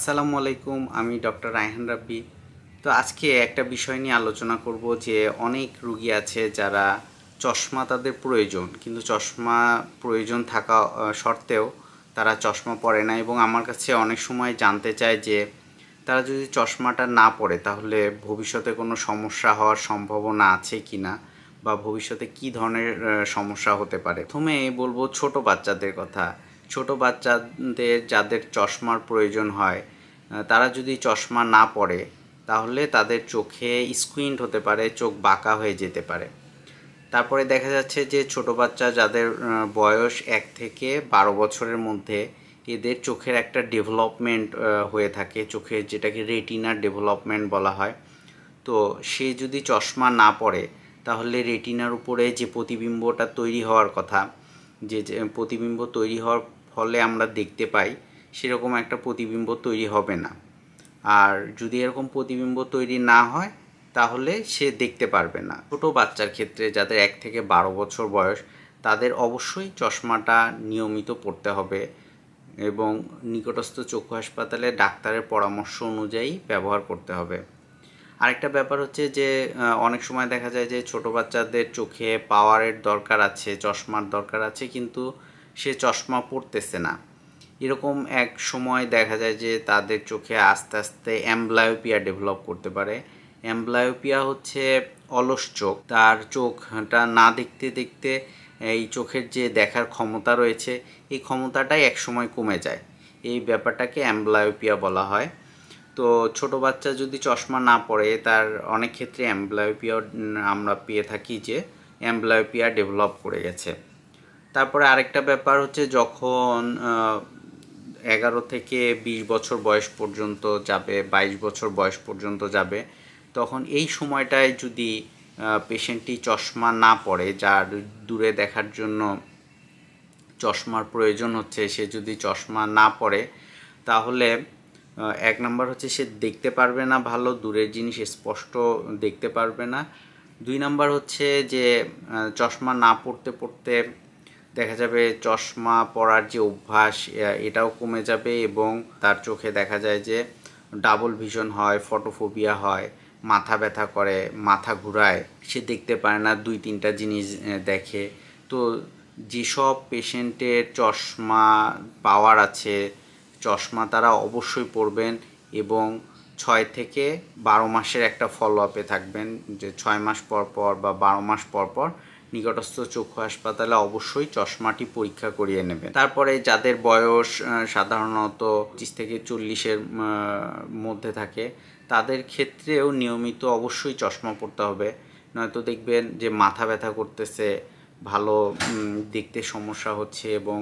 আসসালামু আলাইকুম আমি ডক্টর রায়হান রাব্বি তো আজকে একটা বিষয় নিয়ে আলোচনা করব যে অনেক রুগী আছে যারা চশমা তাদের প্রয়োজন কিন্তু চশমা প্রয়োজন থাকা সত্ত্বেও তারা চশমা পরে না এবং আমার কাছে অনেক সময় জানতে চায় যে তারা যদি চশমাটা না পরে তাহলে ভবিষ্যতে কোনো সমস্যা হওয়ার সম্ভাবনা আছে কি না বা ভবিষ্যতে কি ধরনের সমস্যা হতে পারে প্রথমে বলবো ছোট বাচ্চাদের কথা ছোট বাচ্চাদের যাদের চশমার প্রয়োজন হয় তারা যদি চশমা না পরে তাহলে তাদের চোখে স্কুইন্ট হতে পারে চোখ বাঁকা হয়ে যেতে পারে তারপরে দেখা যাচ্ছে যে ছোট বাচ্চা যাদের বয়স এক থেকে বারো বছরের মধ্যে এদের চোখের একটা ডেভেলপমেন্ট হয়ে থাকে চোখে যেটাকে রেটিনার ডেভেলপমেন্ট বলা হয় তো সে যদি চশমা না পড়ে তাহলে রেটিনার উপরে যে প্রতিবিম্বটা তৈরি হওয়ার কথা যে প্রতিবিম্ব তৈরি হওয়ার ফলে আমরা দেখতে পাই সেরকম একটা প্রতিবিম্ব তৈরি হবে না আর যদি এরকম প্রতিবিম্ব তৈরি না হয় তাহলে সে দেখতে পারবে না ছোট বাচ্চার ক্ষেত্রে যাদের এক থেকে বারো বছর বয়স তাদের অবশ্যই চশমাটা নিয়মিত পড়তে হবে এবং নিকটস্থ চক্ষু হাসপাতালে ডাক্তারের পরামর্শ অনুযায়ী ব্যবহার করতে হবে আরেকটা ব্যাপার হচ্ছে যে অনেক সময় দেখা যায় যে ছোট বাচ্চাদের চোখে পাওয়ারের দরকার আছে চশমার দরকার আছে কিন্তু সে চশমা পড়তেছে না এরকম এক সময় দেখা যায় যে তাদের চোখে আস্তে আস্তে অ্যাম্বলায়োপিয়া ডেভেলপ করতে পারে অ্যাম্বলায়োপিয়া হচ্ছে অলস চোখ তার চোখটা না দেখতে দেখতে এই চোখের যে দেখার ক্ষমতা রয়েছে এই ক্ষমতাটাই একসময় কমে যায় এই ব্যাপারটাকে অ্যাম্বলায়োপিয়া বলা হয় তো ছোট বাচ্চা যদি চশমা না পড়ে তার অনেক ক্ষেত্রে অ্যাম্বলায়োপিয়া আমরা পেয়ে থাকি যে অ্যাম্বলায়োপিয়া ডেভেলপ করে গেছে তারপরে আরেকটা ব্যাপার হচ্ছে যখন এগারো থেকে ২০ বছর বয়স পর্যন্ত যাবে ২২ বছর বয়স পর্যন্ত যাবে তখন এই সময়টায় যদি পেশেন্টটি চশমা না পড়ে যার দূরে দেখার জন্য চশমার প্রয়োজন হচ্ছে সে যদি চশমা না পড়ে তাহলে এক নম্বর হচ্ছে সে দেখতে পারবে না ভালো দূরের জিনিস স্পষ্ট দেখতে পারবে না দুই নাম্বার হচ্ছে যে চশমা না পড়তে পড়তে দেখা যাবে চশমা পরার যে অভ্যাস এটাও কমে যাবে এবং তার চোখে দেখা যায় যে ডাবল ভিশন হয় ফটোফোবিয়া হয় মাথা ব্যথা করে মাথা ঘুরায় সে দেখতে পারে না দুই তিনটা জিনিস দেখে তো যেসব পেশেন্টের চশমা পাওয়ার আছে চশমা তারা অবশ্যই পরবেন এবং ছয় থেকে বারো মাসের একটা ফলো আপে থাকবেন যে ছয় মাস পর পর বা বারো মাস পর পর নিকটস্থ চক্ষু হাসপাতালে অবশ্যই চশমাটি পরীক্ষা করিয়ে নেবেন তারপরে যাদের বয়স সাধারণত পঁচিশ থেকে চল্লিশের মধ্যে থাকে তাদের ক্ষেত্রেও নিয়মিত অবশ্যই চশমা পরতে হবে নয়তো দেখবেন যে মাথা ব্যথা করতেছে ভালো দেখতে সমস্যা হচ্ছে এবং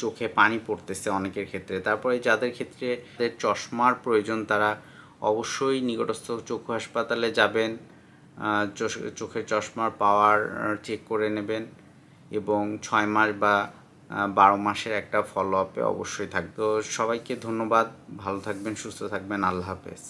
চোখে পানি পড়তেছে অনেকের ক্ষেত্রে তারপরে যাদের ক্ষেত্রে চশমার প্রয়োজন তারা অবশ্যই নিকটস্থ চক্ষু হাসপাতালে যাবেন চোখের চশমার পাওয়ার চেক করে নেবেন এবং ছয় মাস বা বারো মাসের একটা ফলো আপে অবশ্যই থাকবে তো সবাইকে ধন্যবাদ ভালো থাকবেন সুস্থ থাকবেন আল্লাহ হাফেজ